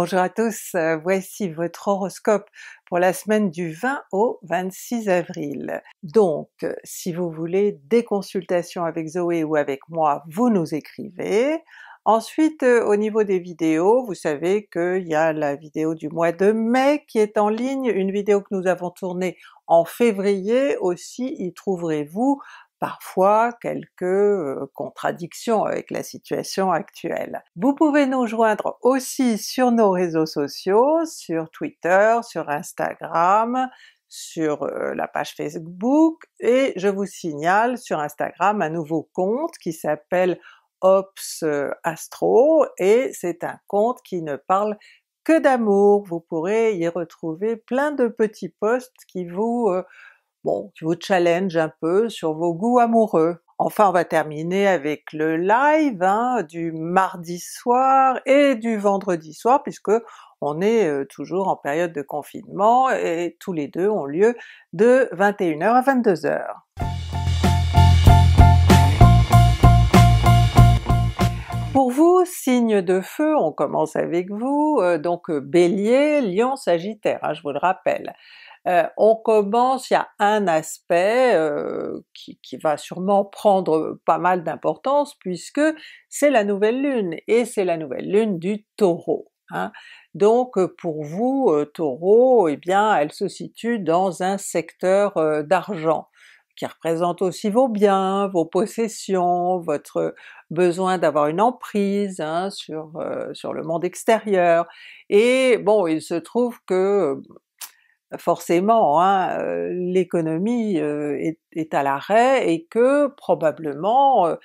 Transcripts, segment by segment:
Bonjour à tous, euh, voici votre horoscope pour la semaine du 20 au 26 avril. Donc euh, si vous voulez des consultations avec Zoé ou avec moi, vous nous écrivez. Ensuite euh, au niveau des vidéos, vous savez qu'il y a la vidéo du mois de mai qui est en ligne, une vidéo que nous avons tournée en février aussi, y trouverez-vous parfois quelques euh, contradictions avec la situation actuelle. Vous pouvez nous joindre aussi sur nos réseaux sociaux, sur Twitter, sur Instagram, sur euh, la page Facebook, et je vous signale sur Instagram un nouveau compte qui s'appelle Ops euh, Astro, et c'est un compte qui ne parle que d'amour. Vous pourrez y retrouver plein de petits posts qui vous bon, qui vous challenge un peu sur vos goûts amoureux. Enfin, on va terminer avec le live hein, du mardi soir et du vendredi soir, puisque on est euh, toujours en période de confinement et tous les deux ont lieu de 21h à 22h. Pour vous, signe de feu, on commence avec vous, euh, donc euh, Bélier, Lion, Sagittaire, hein, je vous le rappelle. Euh, on commence, il y a un aspect euh, qui, va sûrement prendre pas mal d'importance puisque c'est la nouvelle lune, et c'est la nouvelle lune du Taureau. Hein. Donc euh, pour vous, Taureau, eh bien elle se situe dans un secteur d'argent qui représente aussi vos biens, vos possessions, votre besoin d'avoir une emprise hein, sur, sur le monde extérieur. Et bon, il se trouve que forcément, hein, euh, l'économie euh, est, à l'arrêt et que probablement euh,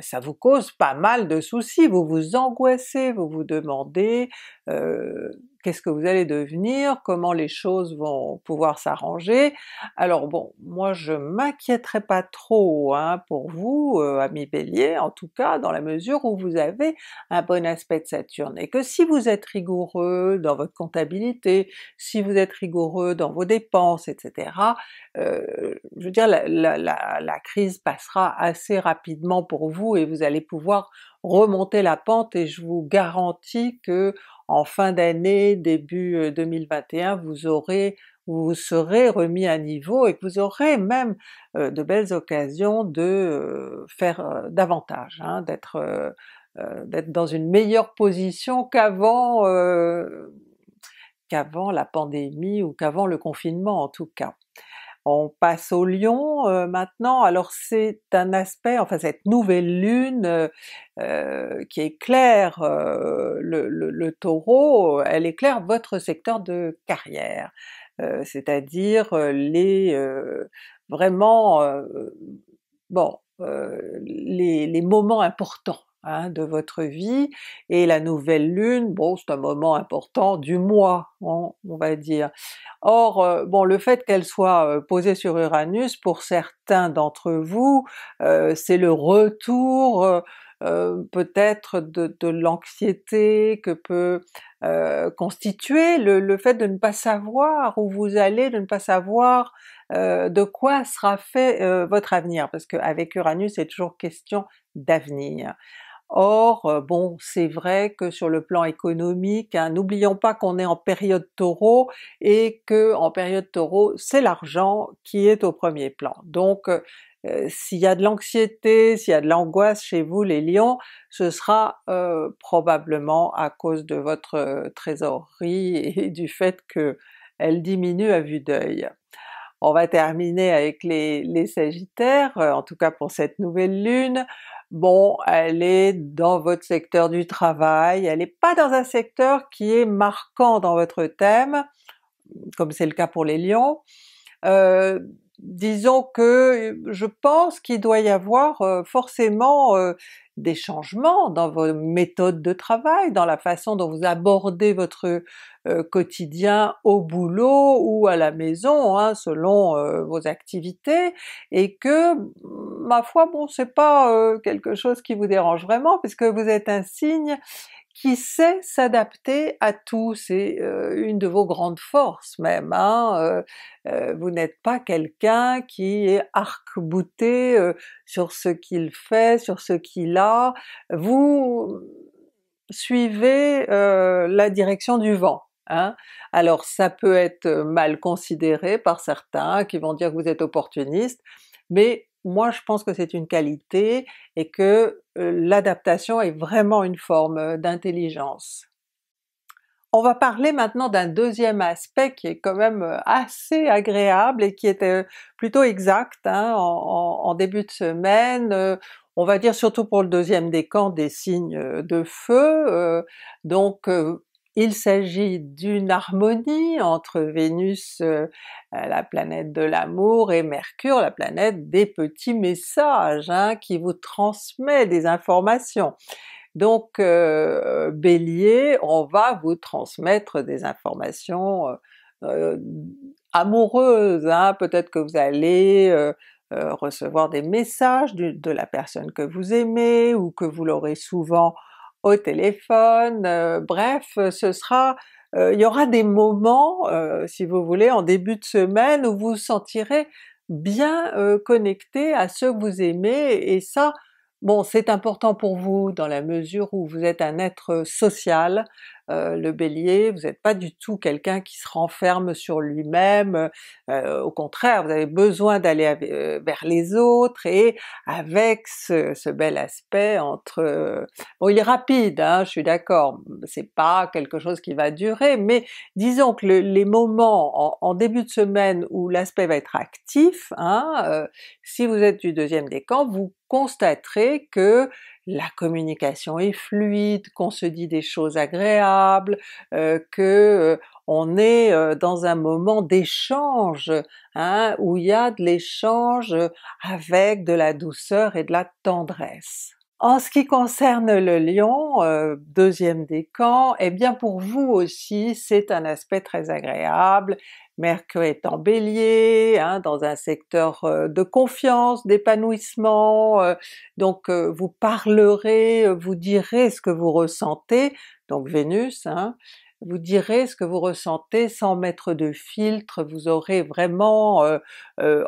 ça vous cause pas mal de soucis, vous vous angoissez, vous vous demandez euh, qu'est-ce que vous allez devenir, comment les choses vont pouvoir s'arranger. Alors bon, moi je m'inquiéterai pas trop hein, pour vous, ami euh, amis Bélier, en tout cas dans la mesure où vous avez un bon aspect de Saturne, et que si vous êtes rigoureux dans votre comptabilité, si vous êtes rigoureux dans vos dépenses, etc., euh, je veux dire, la crise passera assez rapidement pour vous et vous allez pouvoir remonter la pente et je vous garantis que en fin d'année, début 2021, euh, vous aurez vous serez remis à niveau et que vous aurez même euh, de belles occasions de euh, faire davantage, hein, d'être dans une meilleure position qu'avant la pandémie ou qu'avant le confinement en tout cas. On passe au lion euh, maintenant, alors c'est un aspect, enfin cette nouvelle lune euh, euh, qui éclaire le, taureau, elle éclaire votre secteur de carrière, c'est-à-dire les vraiment bon les, les moments importants Hein, de votre vie, et la nouvelle lune, bon c'est un moment important du mois, hein, on va dire. Or euh, bon le fait qu'elle soit euh, posée sur Uranus, pour certains d'entre vous, euh, c'est le retour peut-être de, l'anxiété que peut constituer le, fait de ne pas savoir où vous allez, de ne pas savoir de quoi sera fait votre avenir, parce qu'avec Uranus c'est toujours question d'avenir. Or, euh, bon, c'est vrai que sur le plan économique, hein, n'oublions pas qu'on est en période taureau et que en période taureau, c'est l'argent qui est au premier plan. Donc euh, s'il y a de l'anxiété, s'il y a de l'angoisse chez vous les lions, ce sera euh, probablement à cause de votre trésorerie et du fait que elle diminue à vue d'œil. On va terminer avec les, Sagittaires, euh, en tout cas pour cette nouvelle lune. Bon, elle est dans votre secteur du travail, elle n'est pas dans un secteur qui est marquant dans votre thème, comme c'est le cas pour les lions. Euh, disons que je pense qu'il doit y avoir euh, forcément des changements dans vos méthodes de travail, dans la façon dont vous abordez votre euh, quotidien au boulot ou à la maison, hein, selon euh, vos activités, et que ma foi, bon, c'est pas euh, quelque chose qui vous dérange vraiment, puisque vous êtes un signe qui sait s'adapter à tout, c'est euh, une de vos grandes forces même. Hein? Euh, euh, vous n'êtes pas quelqu'un qui est arc-bouté sur ce qu'il fait, sur ce qu'il a. Vous suivez la direction du vent. Hein? Alors ça peut être mal considéré par certains qui vont dire que vous êtes opportuniste, mais moi je pense que c'est une qualité et que euh, l'adaptation est vraiment une forme euh, d'intelligence. On va parler maintenant d'un deuxième aspect qui est quand même euh, assez agréable et qui était plutôt exact hein, en, début de semaine, on va dire surtout pour le deuxième décan des signes de feu, donc il s'agit d'une harmonie entre Vénus, euh, la planète de l'amour, et Mercure, la planète des petits messages, hein, qui vous transmet des informations. Donc euh, Bélier, on va vous transmettre des informations euh, amoureuses, hein. peut-être que vous allez recevoir des messages de la personne que vous aimez, ou que vous l'aurez souvent au téléphone, euh, bref, euh, ce sera... Euh, il y aura des moments, si vous voulez, en début de semaine où vous vous sentirez bien connecté à ceux que vous aimez, et ça, bon c'est important pour vous dans la mesure où vous êtes un être social, euh, le Bélier, vous n'êtes pas du tout quelqu'un qui se renferme sur lui-même, euh, au contraire vous avez besoin d'aller euh, vers les autres et avec ce, bel aspect entre... bon il est rapide, hein, je suis d'accord, c'est pas quelque chose qui va durer, mais disons que les moments en, début de semaine où l'aspect va être actif, hein, si vous êtes du deuxième décan, vous constaterez que la communication est fluide, qu'on se dit des choses agréables, qu'on euh, que euh, on est euh, dans un moment d'échange, hein, où il y a de l'échange avec de la douceur et de la tendresse. En ce qui concerne le lion, euh, deuxième deuxième décan, eh bien pour vous aussi c'est un aspect très agréable, Mercure est en Bélier, hein, dans un secteur euh, de confiance, d'épanouissement, euh, donc vous parlerez, vous direz ce que vous ressentez, donc Vénus, hein, vous direz ce que vous ressentez sans mettre de filtre, vous aurez vraiment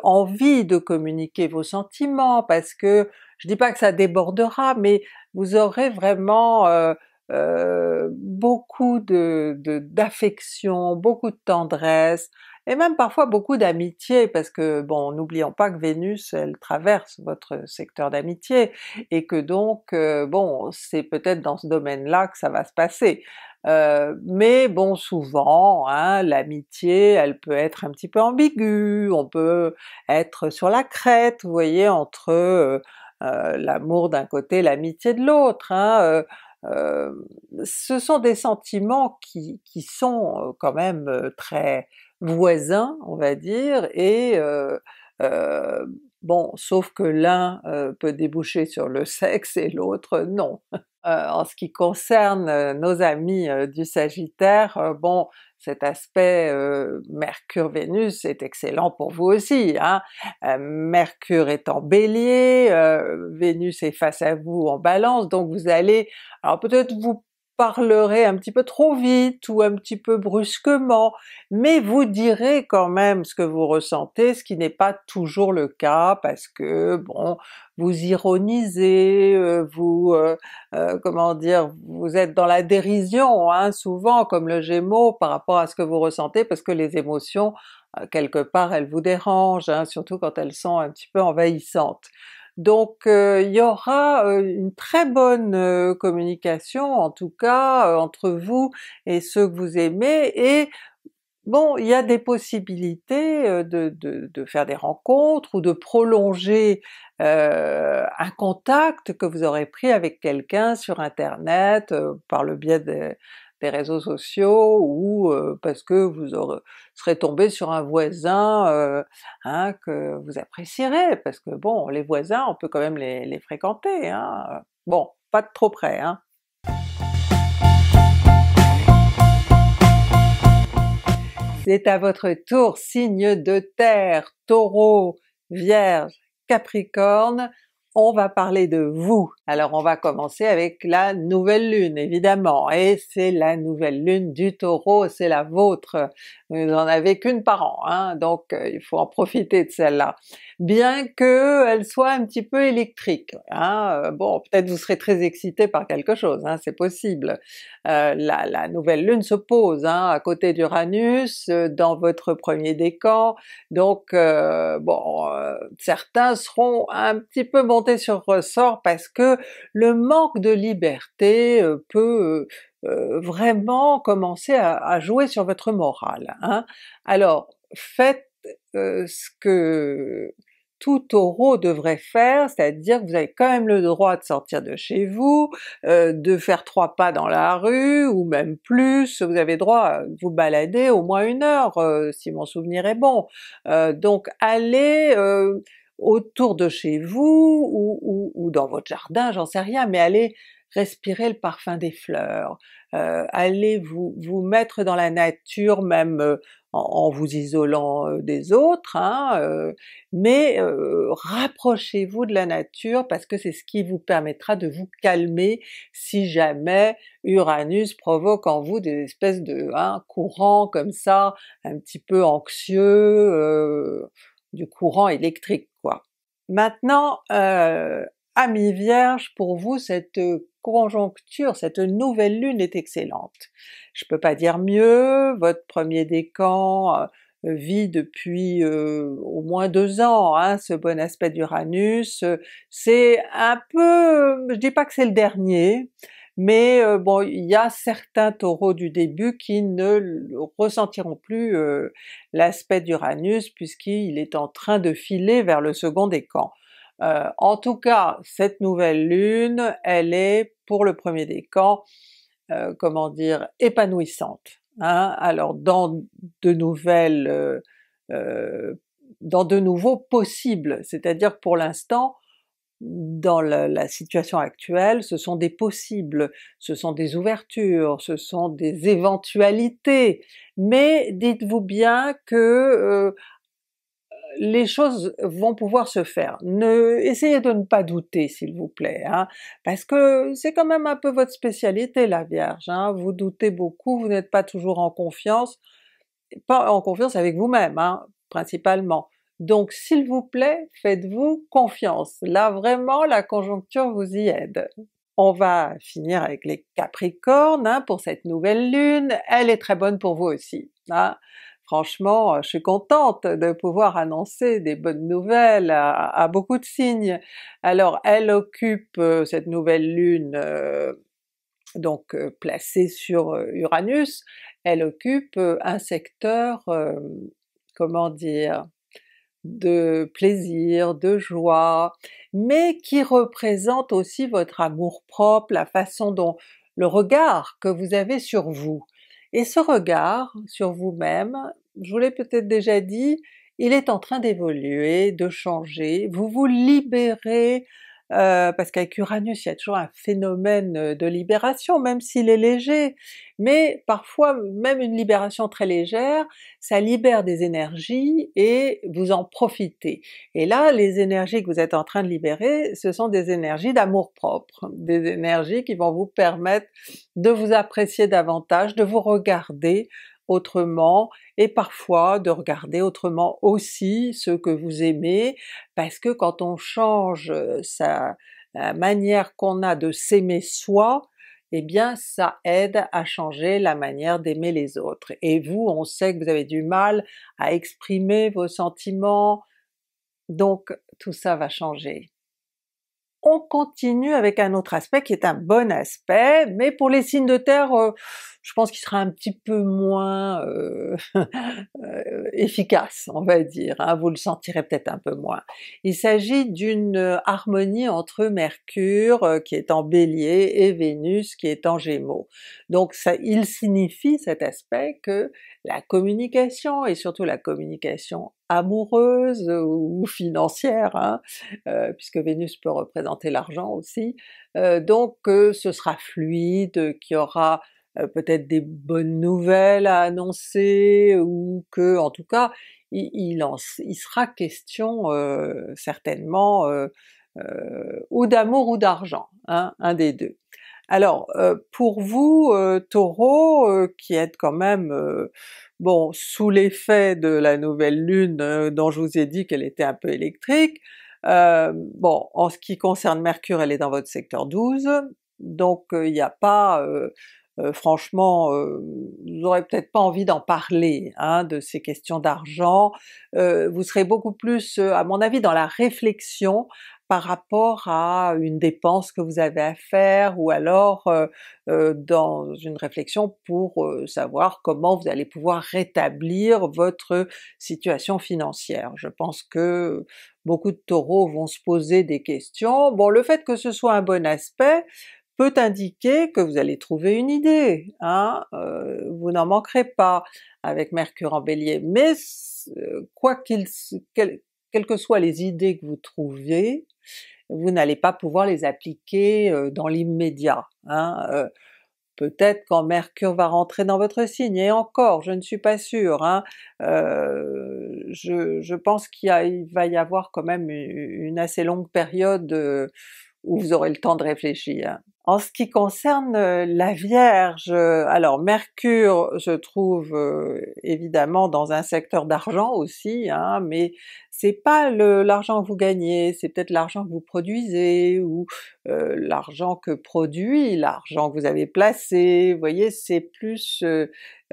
envie de communiquer vos sentiments parce que je dis pas que ça débordera, mais vous aurez vraiment euh, euh, beaucoup de d'affection, beaucoup de tendresse, et même parfois beaucoup d'amitié, parce que bon, n'oublions pas que Vénus, elle traverse votre secteur d'amitié, et que donc euh, bon, c'est peut-être dans ce domaine-là que ça va se passer. mais bon, souvent, hein, l'amitié, elle peut être un petit peu ambiguë, on peut être sur la crête, vous voyez, entre euh, l'amour d'un côté, l'amitié de l'autre, hein, euh, euh, ce sont des sentiments qui, qui, sont quand même très voisins, on va dire, et Bon, sauf que l'un euh, peut déboucher sur le sexe et l'autre euh, non. Euh, en ce qui concerne nos amis du Sagittaire, bon, cet aspect Mercure-Vénus est excellent pour vous aussi. Hein. Mercure est en Bélier, Vénus est face à vous en Balance, donc vous allez, alors peut-être vous parlerez un petit peu trop vite ou un petit peu brusquement, mais vous direz quand même ce que vous ressentez, ce qui n'est pas toujours le cas parce que bon, vous ironisez, euh, vous euh, euh, comment dire, vous êtes dans la dérision hein, souvent comme le Gémeaux par rapport à ce que vous ressentez parce que les émotions quelque part elles vous dérangent, hein, surtout quand elles sont un petit peu envahissantes. Donc euh, il y aura euh, une très bonne euh, communication en tout cas entre vous et ceux que vous aimez et bon il y a des possibilités de, de faire des rencontres ou de prolonger un contact que vous aurez pris avec quelqu'un sur internet par le biais de, des réseaux sociaux ou parce que vous serez tombé sur un voisin hein, que vous apprécierez, parce que bon, les voisins, on peut quand même les, les fréquenter, hein. bon, pas de trop près. Hein. C'est à votre tour, signe de terre, taureau, vierge, capricorne, on va parler de vous. Alors on va commencer avec la nouvelle lune évidemment, et c'est la nouvelle lune du Taureau, c'est la vôtre, vous n'en avez qu'une par an, hein, donc euh, il faut en profiter de celle-là. Bien qu'elle soit un petit peu électrique, hein, euh, bon peut-être vous serez très excité par quelque chose, hein, c'est possible. Euh, la, nouvelle lune se pose à côté d'Uranus, dans votre premier décan, donc bon certains seront un petit peu sur ressort parce que le manque de liberté euh, peut euh, euh, vraiment commencer à, jouer sur votre morale. Hein. Alors faites ce que tout taureau devrait faire, c'est-à-dire que vous avez quand même le droit de sortir de chez vous, de faire trois pas dans la rue, ou même plus, vous avez droit à vous balader au moins une heure, si mon souvenir est bon. donc allez autour de chez vous ou, dans votre jardin, j'en sais rien, mais allez respirer le parfum des fleurs, euh, allez vous, vous mettre dans la nature même euh, en, vous isolant euh, des autres, hein, mais rapprochez-vous de la nature parce que c'est ce qui vous permettra de vous calmer si jamais Uranus provoque en vous des espèces de hein, courants comme ça, un petit peu anxieux, du courant électrique Maintenant, euh, amis vierges, pour vous cette conjoncture, cette nouvelle lune est excellente. Je peux pas dire mieux, votre premier décan euh, vit depuis euh, au moins deux ans hein, ce bon aspect d'Uranus, c'est un peu, je dis pas que c'est le dernier, mais euh, bon, il y a certains taureaux du début qui ne ressentiront plus euh, l'aspect d'Uranus puisqu'il est en train de filer vers le second décan. Euh, en tout cas, cette nouvelle lune, elle est pour le premier décan, comment dire, épanouissante. Hein. Alors dans de nouvelles dans de nouveaux possibles, c'est-à-dire pour l'instant dans la, situation actuelle, ce sont des possibles, ce sont des ouvertures, ce sont des éventualités, mais dites-vous bien que euh, les choses vont pouvoir se faire. Ne, essayez de ne pas douter s'il vous plaît, hein, parce que c'est quand même un peu votre spécialité la Vierge, hein, vous doutez beaucoup, vous n'êtes pas toujours en confiance, pas en confiance avec vous-même hein, principalement. Donc s'il vous plaît, faites-vous confiance. Là vraiment la conjoncture vous y aide. On va finir avec les Capricornes hein, pour cette nouvelle lune, elle est très bonne pour vous aussi. Hein. Franchement, euh, je suis contente de pouvoir annoncer des bonnes nouvelles à, beaucoup de signes. Alors elle occupe euh, cette nouvelle lune euh, donc placée sur Uranus, elle occupe un secteur, comment dire, de plaisir, de joie, mais qui représente aussi votre amour-propre, la façon dont le regard que vous avez sur vous. Et ce regard sur vous-même, je vous l'ai peut-être déjà dit, il est en train d'évoluer, de changer, vous vous libérez euh, parce qu'avec Uranus il y a toujours un phénomène euh, de libération, même s'il est léger, mais parfois même une libération très légère, ça libère des énergies et vous en profitez. Et là les énergies que vous êtes en train de libérer, ce sont des énergies d'amour-propre, des énergies qui vont vous permettre de vous apprécier davantage, de vous regarder autrement et parfois de regarder autrement aussi ce que vous aimez, parce que quand on change euh, sa manière qu'on a de s'aimer soi, eh bien ça aide à changer la manière d'aimer les autres. Et vous, on sait que vous avez du mal à exprimer vos sentiments, donc tout ça va changer. On continue avec un autre aspect qui est un bon aspect, mais pour les signes de terre, euh, je pense qu'il sera un petit peu moins euh, euh, efficace, on va dire, hein, vous le sentirez peut-être un peu moins. Il s'agit d'une euh, harmonie entre Mercure qui est en Bélier et Vénus qui est en Gémeaux. Donc ça, il signifie cet aspect que la communication, et surtout la communication amoureuse ou financière, hein, puisque Vénus peut représenter l'argent aussi, donc ce sera fluide, qu'il y aura euh, peut-être des bonnes nouvelles à annoncer ou que, en tout cas, il, sera question euh, certainement euh, ou d'amour ou d'argent, hein, un des deux. Alors pour vous Taureau qui êtes quand même bon sous l'effet de la nouvelle lune dont je vous ai dit qu'elle était un peu électrique, bon en ce qui concerne Mercure elle est dans votre secteur 12, donc il n'y a pas euh, franchement, euh, vous n'aurez peut-être pas envie d'en parler, hein, de ces questions d'argent, euh, vous serez beaucoup plus, à mon avis, dans la réflexion par rapport à une dépense que vous avez à faire, ou alors dans une réflexion pour savoir comment vous allez pouvoir rétablir votre situation financière. Je pense que beaucoup de taureaux vont se poser des questions. Bon, le fait que ce soit un bon aspect, peut indiquer que vous allez trouver une idée, hein, euh, vous n'en manquerez pas avec Mercure en Bélier, mais euh, quoi qu'il, quelles que soient les idées que vous trouvez, vous n'allez pas pouvoir les appliquer euh, dans l'immédiat. Hein, Peut-être quand Mercure va rentrer dans votre signe, et encore, je ne suis pas sûre. Hein, je, pense qu'il va y avoir quand même une assez longue période où vous aurez le temps de réfléchir. En ce qui concerne euh, la Vierge, euh, alors Mercure se trouve euh, évidemment dans un secteur d'argent aussi, hein, mais c'est pas l'argent que vous gagnez, c'est peut-être l'argent que vous produisez, ou l'argent que produit, l'argent que vous avez placé, vous voyez c'est plus...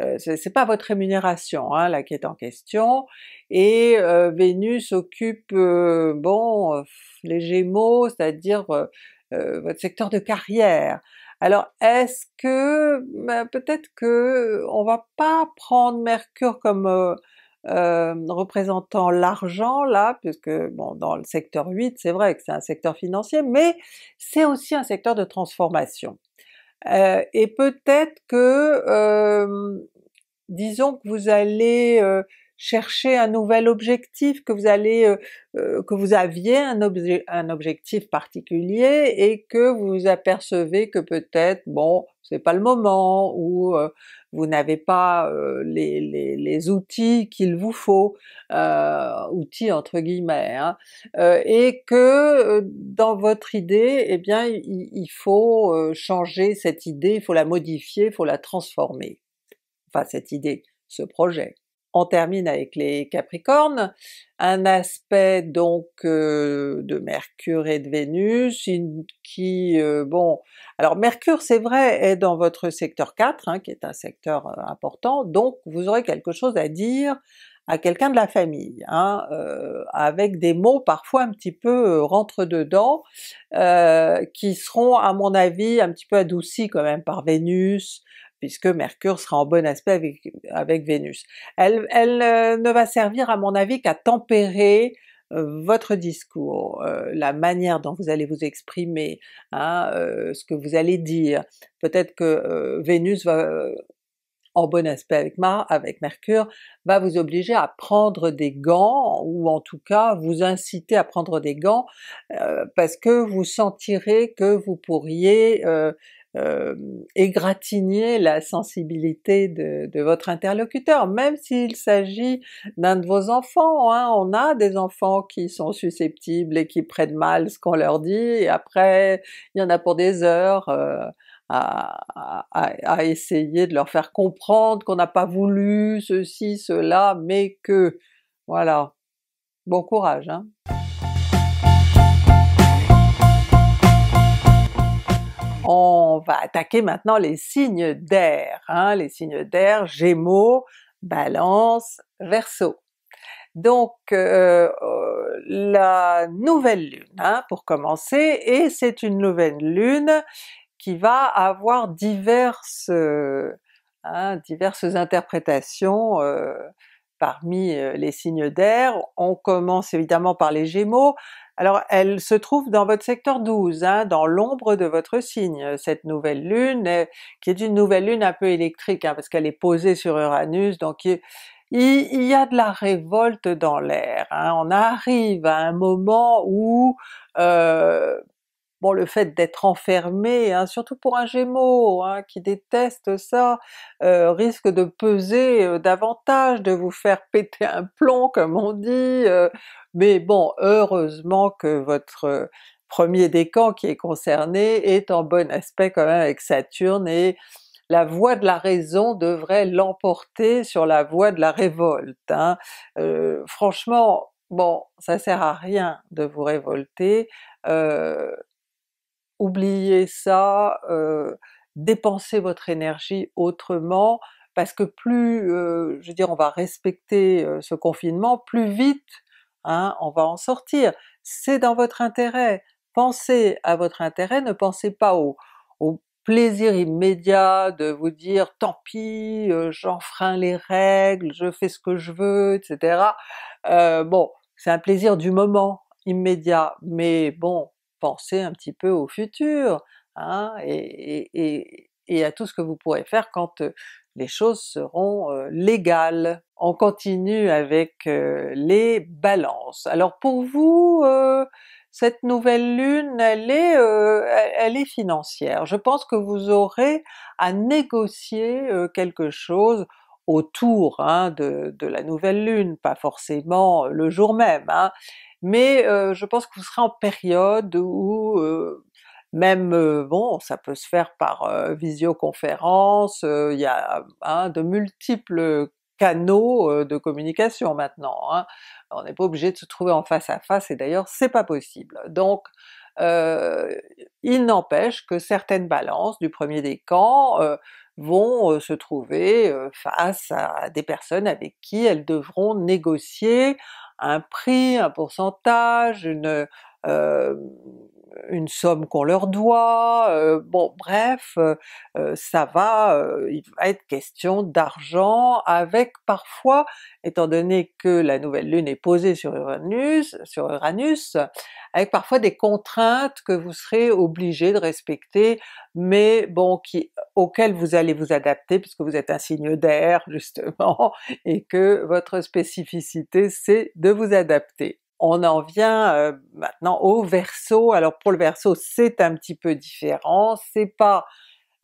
c'est pas votre rémunération hein, là qui est en question, et Vénus occupe, bon, les Gémeaux, c'est-à-dire euh, votre secteur de carrière. Alors est-ce que ben, peut-être que on va pas prendre Mercure comme euh, euh représentant l'argent là, puisque bon dans le secteur 8 c'est vrai que c'est un secteur financier, mais c'est aussi un secteur de transformation. Euh, et peut-être que disons que vous allez chercher un nouvel objectif, que vous allez, euh, euh, que vous aviez un, objectif particulier et que vous, apercevez que peut-être, bon, c'est pas le moment ou euh, vous n'avez pas les, les, les, outils qu'il vous faut, outils entre guillemets, hein, et que dans votre idée, eh bien, il, il, faut changer cette idée, il faut la modifier, il faut la transformer. Enfin, cette idée, ce projet. On termine avec les Capricornes, un aspect donc euh, de Mercure et de Vénus qui, euh, bon, alors Mercure c'est vrai est dans votre secteur 4, hein, qui est un secteur euh, important, donc vous aurez quelque chose à dire à quelqu'un de la famille, hein, avec des mots parfois un petit peu rentre-dedans, qui seront à mon avis un petit peu adoucis quand même par Vénus, puisque Mercure sera en bon aspect avec, Vénus. Elle, euh, ne va servir à mon avis qu'à tempérer euh, votre discours, euh, la manière dont vous allez vous exprimer, hein, ce que vous allez dire. Peut-être que Vénus va en bon aspect avec avec Mercure, va vous obliger à prendre des gants, ou en tout cas vous inciter à prendre des gants, parce que vous sentirez que vous pourriez euh, égratigner la sensibilité de, votre interlocuteur, même s'il s'agit d'un de vos enfants. Hein. On a des enfants qui sont susceptibles et qui prennent mal ce qu'on leur dit, et après il y en a pour des heures euh, à, essayer de leur faire comprendre qu'on n'a pas voulu ceci, cela, mais que... Voilà. Bon courage! Hein. On va attaquer maintenant les signes d'air, hein, les signes d'air, Gémeaux, Balance, Verseau. Donc euh, euh, la nouvelle lune hein, pour commencer, et c'est une nouvelle lune qui va avoir diverses, euh, hein, diverses interprétations parmi euh, les signes d'air. On commence évidemment par les Gémeaux. Alors elle se trouve dans votre secteur 12, hein, dans l'ombre de votre signe, cette nouvelle lune, euh, qui est une nouvelle lune un peu électrique, hein, parce qu'elle est posée sur Uranus, donc il, y a de la révolte dans l'air. Hein. On arrive à un moment où euh, Bon le fait d'être enfermé, hein, surtout pour un Gémeaux hein, qui déteste ça, euh, risque de peser euh, davantage, de vous faire péter un plomb comme on dit, euh. mais bon heureusement que votre premier décan qui est concerné est en bon aspect quand même avec Saturne et la voie de la raison devrait l'emporter sur la voie de la révolte. Hein. franchement, bon, ça sert à rien de vous révolter, oubliez ça, euh, dépensez votre énergie autrement, parce que plus, euh, je veux dire, on va respecter euh, ce confinement, plus vite hein, on va en sortir. C'est dans votre intérêt, pensez à votre intérêt, ne pensez pas au, plaisir immédiat de vous dire tant pis, j'enfreins les règles, je fais ce que je veux, etc. bon, c'est un plaisir du moment immédiat, mais bon, penser un petit peu au futur, hein, et, à tout ce que vous pourrez faire quand les choses seront légales. On continue avec les balances. Alors pour vous, cette nouvelle lune, elle est, financière. Je pense que vous aurez à négocier quelque chose autour hein, de, la nouvelle lune, pas forcément le jour même. Hein, mais euh, je pense que vous serez en période où euh, même euh, bon, ça peut se faire par visioconférence, il y a hein, de multiples canaux de communication maintenant. Hein. On n'est pas obligé de se trouver en face à face et d'ailleurs c'est pas possible. Donc il n'empêche que certaines balances du premier décan vont se trouver face à des personnes avec qui elles devront négocier un prix, un pourcentage, une, euh, une somme qu'on leur doit, euh, bon bref, euh, ça va, il va être question d'argent avec parfois, étant donné que la nouvelle lune est posée sur Uranus, sur Uranus avec parfois des contraintes que vous serez obligé de respecter, mais bon, qui, auxquelles vous allez vous adapter puisque vous êtes un signe d'air justement, et que votre spécificité c'est de vous adapter on en vient euh, maintenant au Verseau. Alors pour le Verseau, c'est un petit peu différent, c'est pas...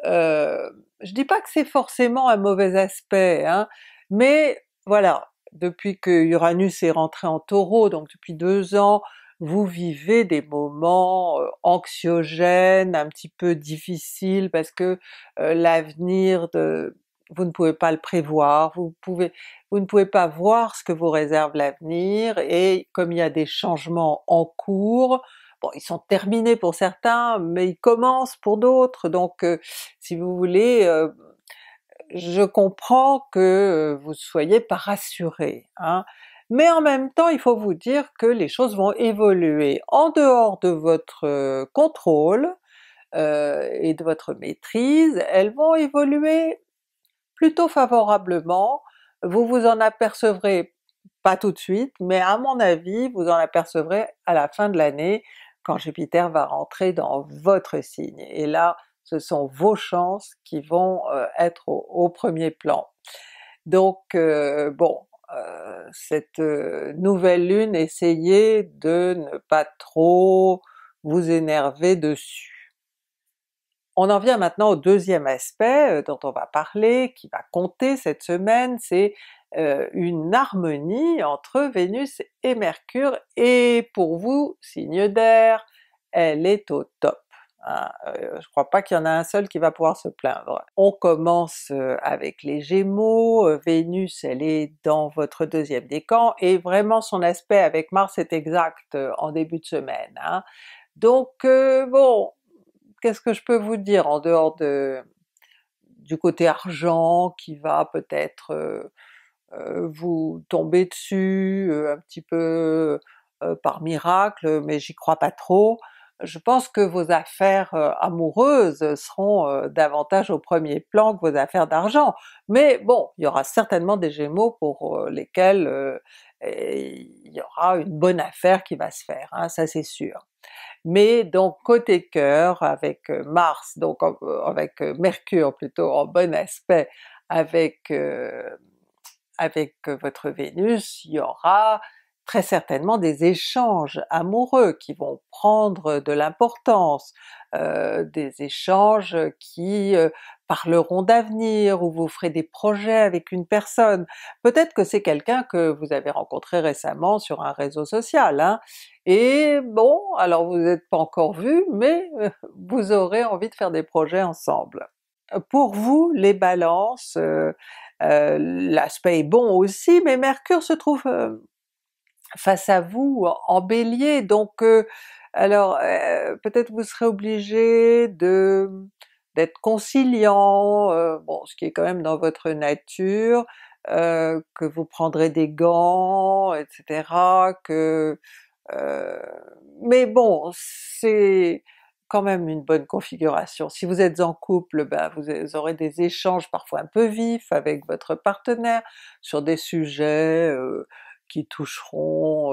Euh, je dis pas que c'est forcément un mauvais aspect, hein, mais voilà, depuis que Uranus est rentré en Taureau, donc depuis deux ans, vous vivez des moments euh, anxiogènes, un petit peu difficiles, parce que euh, l'avenir de... vous ne pouvez pas le prévoir, vous pouvez vous ne pouvez pas voir ce que vous réserve l'avenir, et comme il y a des changements en cours, bon ils sont terminés pour certains, mais ils commencent pour d'autres, donc euh, si vous voulez, euh, je comprends que vous ne soyez pas rassuré. Hein. mais en même temps il faut vous dire que les choses vont évoluer en dehors de votre euh, contrôle et de votre maîtrise, elles vont évoluer plutôt favorablement, vous vous en apercevrez pas tout de suite, mais à mon avis, vous en apercevrez à la fin de l'année, quand Jupiter va rentrer dans votre signe. Et là, ce sont vos chances qui vont euh, être au, premier plan. Donc euh, bon, euh, cette nouvelle lune, essayez de ne pas trop vous énerver dessus. On en vient maintenant au deuxième aspect euh, dont on va parler, qui va compter cette semaine, c'est euh, une harmonie entre Vénus et Mercure, et pour vous, signe d'air, elle est au top. Hein, euh, je crois pas qu'il y en a un seul qui va pouvoir se plaindre. On commence avec les Gémeaux, Vénus elle est dans votre deuxième décan, et vraiment son aspect avec Mars est exact en début de semaine. Hein. Donc bon, qu'est-ce que je peux vous dire en dehors de du côté argent qui va peut-être euh, euh, vous tomber dessus euh, un petit peu par miracle, mais j'y crois pas trop. Je pense que vos affaires amoureuses seront davantage au premier plan que vos affaires d'argent, mais bon, il y aura certainement des Gémeaux pour lesquels il y aura une bonne affaire qui va se faire, hein, ça c'est sûr. Mais donc côté cœur, avec euh, Mars, donc euh, avec euh, Mercure plutôt en bon aspect avec, avec votre Vénus, il y aura très certainement des échanges amoureux qui vont prendre euh, de l'importance, euh, des échanges qui euh, parleront d'avenir, ou vous ferez des projets avec une personne. Peut-être que c'est quelqu'un que vous avez rencontré récemment sur un réseau social, hein, et bon, alors vous n'êtes pas encore vu, mais vous aurez envie de faire des projets ensemble. Pour vous, les balances, l'aspect est bon aussi, mais Mercure se trouve face à vous en Bélier. Donc euh, alors euh, peut-être vous serez obligé de d'être conciliant, euh, bon ce qui est quand même dans votre nature, que vous prendrez des gants, etc. que mais bon c'est quand même une bonne configuration. Si vous êtes en couple, ben vous aurez des échanges parfois un peu vifs avec votre partenaire sur des sujets qui toucheront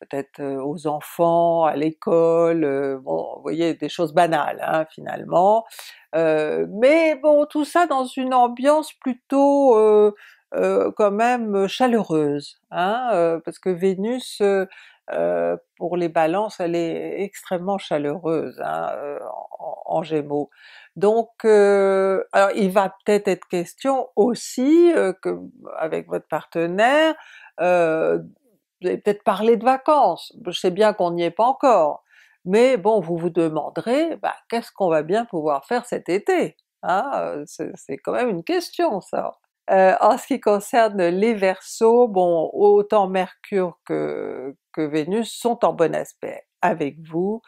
peut-être aux enfants, à l'école, bon, vous voyez, des choses banales hein, finalement. mais bon, tout ça dans une ambiance plutôt quand même chaleureuse, hein, parce que Vénus, pour les balances, elle est extrêmement chaleureuse hein, en, Gémeaux. Donc, euh, alors il va peut-être être question aussi euh, que avec votre partenaire, euh, vous allez peut-être parler de vacances. Je sais bien qu'on n'y est pas encore, mais bon, vous vous demanderez, bah, qu'est-ce qu'on va bien pouvoir faire cet été hein, C'est quand même une question ça. en ce qui concerne les Verseaux, bon, autant Mercure que, Vénus sont en bon aspect avec vous,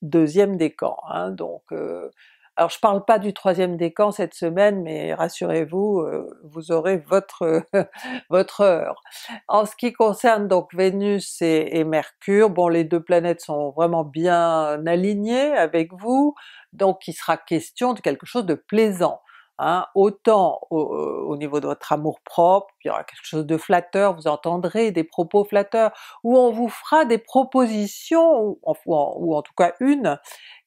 deuxième décan, hein, donc alors je parle pas du troisième décan cette semaine, mais rassurez-vous, euh, vous aurez votre votre heure. En ce qui concerne donc Vénus et, Mercure, bon les deux planètes sont vraiment bien alignées avec vous, donc il sera question de quelque chose de plaisant. Hein, autant au, niveau de votre amour propre, il y aura quelque chose de flatteur, vous entendrez des propos flatteurs, ou on vous fera des propositions, ou en tout cas une,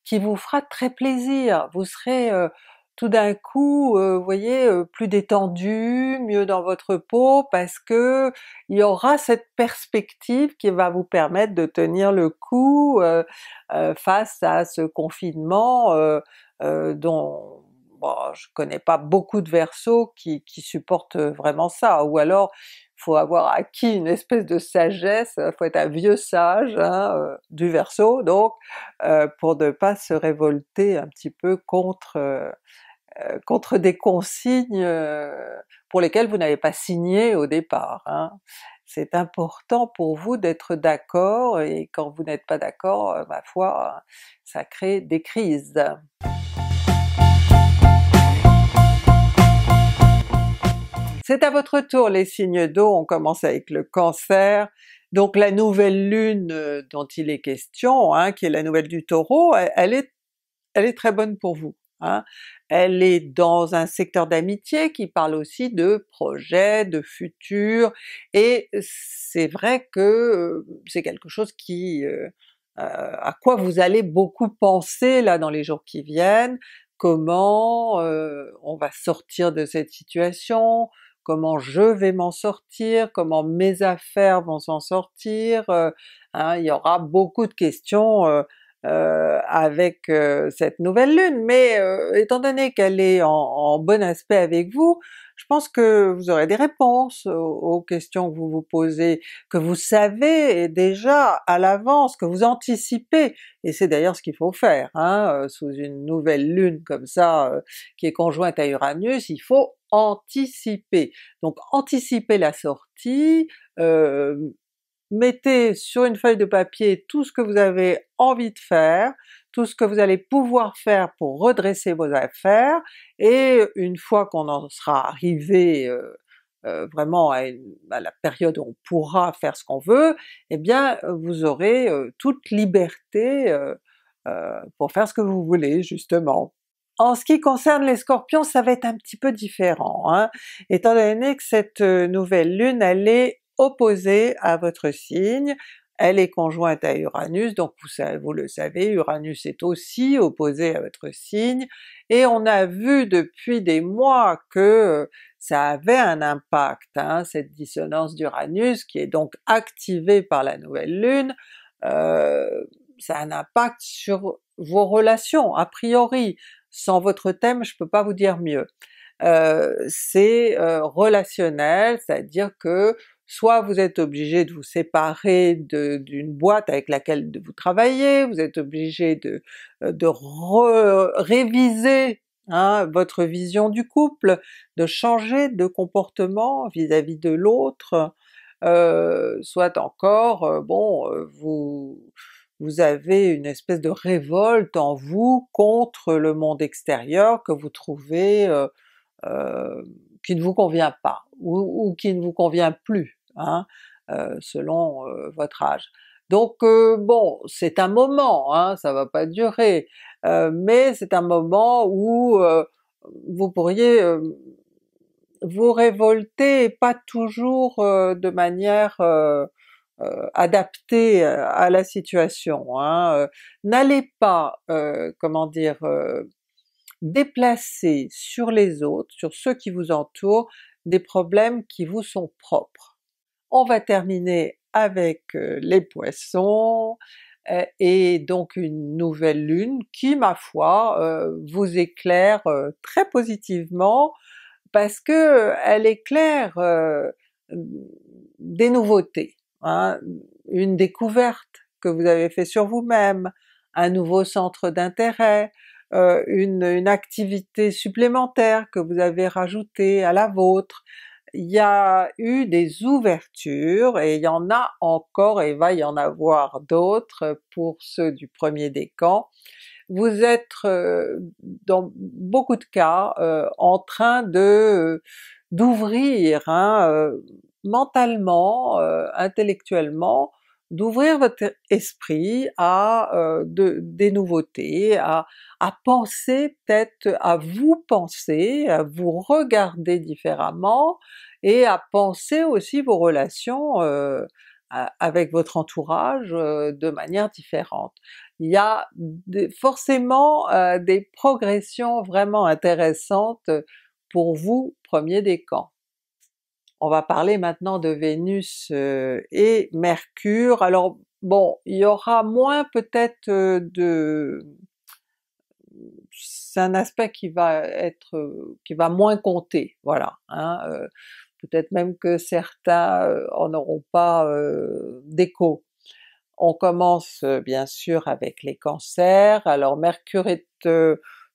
qui vous fera très plaisir. Vous serez euh, tout d'un coup, euh, vous voyez, euh, plus détendu, mieux dans votre peau, parce que il y aura cette perspective qui va vous permettre de tenir le coup face à ce confinement dont bon, je connais pas beaucoup de Verseaux qui, qui supportent vraiment ça, ou alors faut avoir acquis une espèce de sagesse, euh, faut être un vieux sage hein, euh, du Verseau donc, euh, pour ne pas se révolter un petit peu contre contre des consignes pour lesquelles vous n'avez pas signé au départ. Hein. C'est important pour vous d'être d'accord, et quand vous n'êtes pas d'accord, ma foi, ça crée des crises. C'est à votre tour les signes d'eau, on commence avec le Cancer, donc la nouvelle lune euh, dont il est question, hein, qui est la nouvelle du Taureau, elle est, très bonne pour vous. Hein. Elle est dans un secteur d'amitié qui parle aussi de projets, de futur, et c'est vrai que euh, c'est quelque chose qui euh, à quoi vous allez beaucoup penser là dans les jours qui viennent, comment on va sortir de cette situation, comment je vais m'en sortir, comment mes affaires vont s'en sortir, euh, hein, il y aura beaucoup de questions euh, euh avec euh, cette nouvelle lune, mais étant donné qu'elle est en, bon aspect avec vous, je pense que vous aurez des réponses aux, aux questions que vous vous posez, que vous savez déjà à l'avance, que vous anticipez, et c'est d'ailleurs ce qu'il faut faire, hein, sous une nouvelle lune comme ça qui est conjointe à Uranus, il faut anticiper. Donc anticipez la sortie, mettez sur une feuille de papier tout ce que vous avez envie de faire, tout ce que vous allez pouvoir faire pour redresser vos affaires, et une fois qu'on en sera arrivé vraiment à, la période où on pourra faire ce qu'on veut, eh bien vous aurez toute liberté pour faire ce que vous voulez justement. En ce qui concerne les Scorpions, ça va être un petit peu différent, hein, étant donné que cette euh, nouvelle lune, elle est opposée à votre signe, elle est conjointe à Uranus, donc vous, le savez, Uranus est aussi opposé à votre signe, et on a vu depuis des mois que euh, ça avait un impact, hein, cette dissonance d'Uranus qui est donc activée par la nouvelle lune, euh, ça a un impact sur vos relations a priori, sans votre thème, je peux pas vous dire mieux. Euh, c'est euh, relationnel, c'est-à-dire que soit vous êtes obligé de vous séparer d'une boîte avec laquelle vous travaillez, vous êtes obligé de, euh, de réviser hein, votre vision du couple, de changer de comportement vis-à-vis de l'autre, soit encore, bon, vous vous avez une espèce de révolte en vous contre le monde extérieur que vous trouvez euh, euh, qui ne vous convient pas, ou, qui ne vous convient plus, hein, euh, selon votre âge. Donc bon, c'est un moment, hein, ça va pas durer, mais c'est un moment où vous pourriez vous révolter, pas toujours de manière euh, adapté euh, à la situation. Hein. Euh, n'allez pas, comment dire, déplacer sur les autres, sur ceux qui vous entourent, des problèmes qui vous sont propres. On va terminer avec les Poissons, et donc une nouvelle lune qui, ma foi, vous éclaire très positivement parce que elle éclaire des nouveautés Hein, une découverte que vous avez fait sur vous-même, un nouveau centre d'intérêt, euh, une, activité supplémentaire que vous avez rajoutée à la vôtre. Il y a eu des ouvertures et il y en a encore et va y en avoir d'autres pour ceux du premier décan. Vous êtes euh, dans beaucoup de cas euh, en train de d'ouvrir hein, mentalement, euh, intellectuellement, d'ouvrir votre esprit à euh, de, des nouveautés, à, penser peut-être, à vous penser, à vous regarder différemment et à penser aussi vos relations euh, avec votre entourage de manière différente. Il y a forcément des progressions vraiment intéressantes pour vous, premier décan. On va parler maintenant de Vénus euh, et Mercure. Alors bon, il y aura moins peut-être euh, de... c'est un aspect qui va être... qui va moins compter, voilà. Hein, euh, peut-être même que certains en auront pas d'écho. On commence bien sûr avec les cancers. Alors Mercure est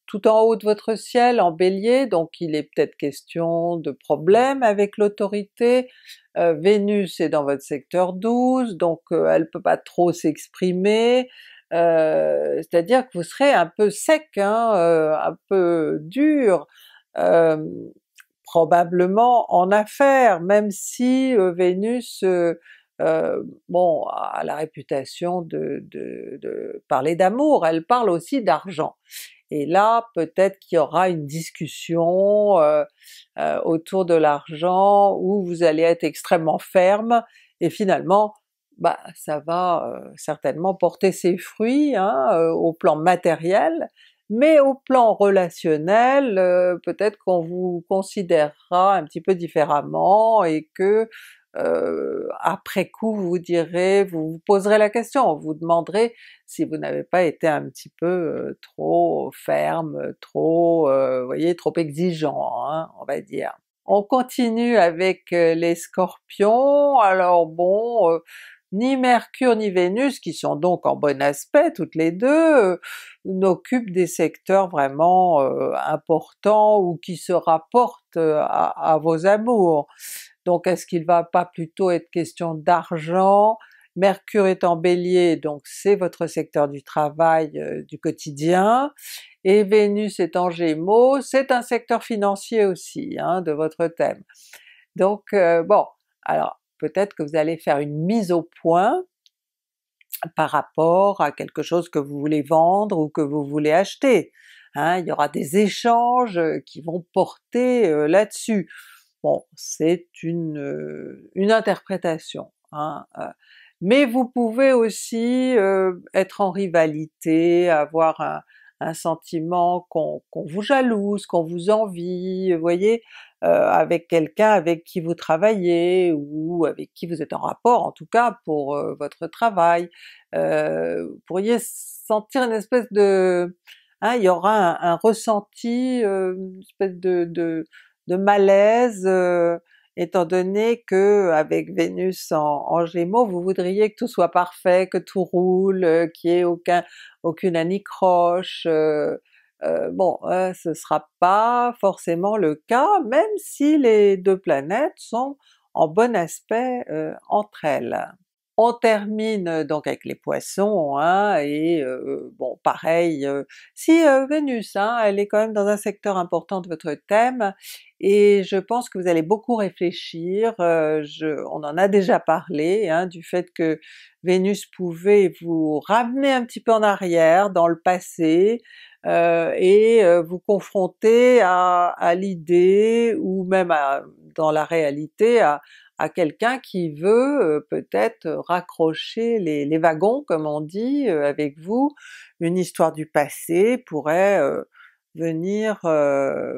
tout en haut de votre ciel en Bélier, donc il est peut-être question de problème avec l'autorité, euh, Vénus est dans votre secteur 12, donc euh, elle peut pas trop s'exprimer, euh, c'est-à-dire que vous serez un peu sec, hein, un peu dur, probablement en affaires, même si Vénus bon, a la réputation de parler d'amour, elle parle aussi d'argent. Et là, peut-être qu'il y aura une discussion euh, euh, autour de l'argent où vous allez être extrêmement ferme et finalement, bah, ça va euh, certainement porter ses fruits hein, au plan matériel, mais au plan relationnel, peut-être qu'on vous considérera un petit peu différemment et que euh, après coup vous direz, vous vous poserez la question, vous demanderez si vous n'avez pas été un petit peu euh, trop ferme, trop, euh, vous voyez, trop exigeant, hein, on va dire. On continue avec les Scorpions, alors bon, ni Mercure ni Vénus, qui sont donc en bon aspect toutes les deux, n'occupent des secteurs vraiment importants ou qui se rapportent à vos amours donc est-ce qu'il va pas plutôt être question d'argent? Mercure est en Bélier, donc c'est votre secteur du travail euh, du quotidien, et Vénus est en Gémeaux, c'est un secteur financier aussi hein, de votre thème. Donc euh, bon, alors peut-être que vous allez faire une mise au point par rapport à quelque chose que vous voulez vendre ou que vous voulez acheter. Hein. il y aura des échanges euh, qui vont porter là-dessus Bon, c'est une, interprétation. Hein, mais vous pouvez aussi être en rivalité, avoir un, sentiment qu'on vous jalouse, qu'on vous envie, vous voyez, avec quelqu'un avec qui vous travaillez ou avec qui vous êtes en rapport en tout cas pour votre travail. vous pourriez sentir une espèce de... Hein, il y aura un, ressenti, une espèce de de malaise, euh, étant donné que avec Vénus en, Gémeaux, vous voudriez que tout soit parfait, que tout roule, euh, qu'il n'y ait aucun, aucune anicroche, euh, bon, ce sera pas forcément le cas, même si les deux planètes sont en bon aspect entre elles. On termine euh, donc avec les poissons, hein, et euh, bon pareil, euh, si Vénus, hein, elle est quand même dans un secteur important de votre thème, et je pense que vous allez beaucoup réfléchir, je, on en a déjà parlé, hein, du fait que Vénus pouvait vous ramener un petit peu en arrière dans le passé, et vous confronter à, à l'idée, ou même dans la réalité, à, à quelqu'un qui veut euh, peut-être raccrocher les, wagons, comme on dit, euh, avec vous. Une histoire du passé pourrait euh, venir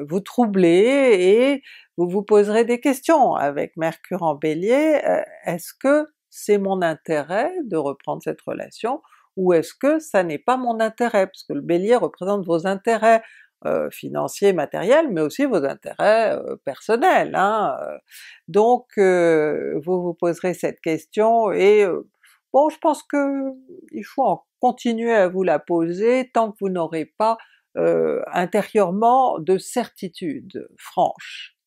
vous troubler et vous vous poserez des questions avec Mercure en Bélier, est-ce que c'est mon intérêt de reprendre cette relation ou est-ce que ça n'est pas mon intérêt? Parce que le Bélier représente vos intérêts euh, financiers, matériels, mais aussi vos intérêts euh, personnels. Hein, euh. Donc vous vous poserez cette question et bon je pense que il faut en continuer à vous la poser tant que vous n'aurez pas intérieurement de certitude franche.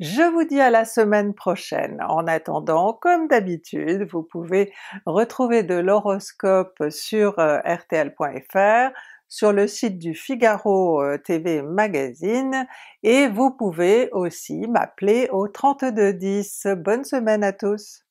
Je vous dis à la semaine prochaine. En attendant, comme d'habitude, vous pouvez retrouver de l'horoscope sur rtl.fr, sur le site du Figaro euh, TV Magazine et vous pouvez aussi m'appeler au 3210. Bonne semaine à tous!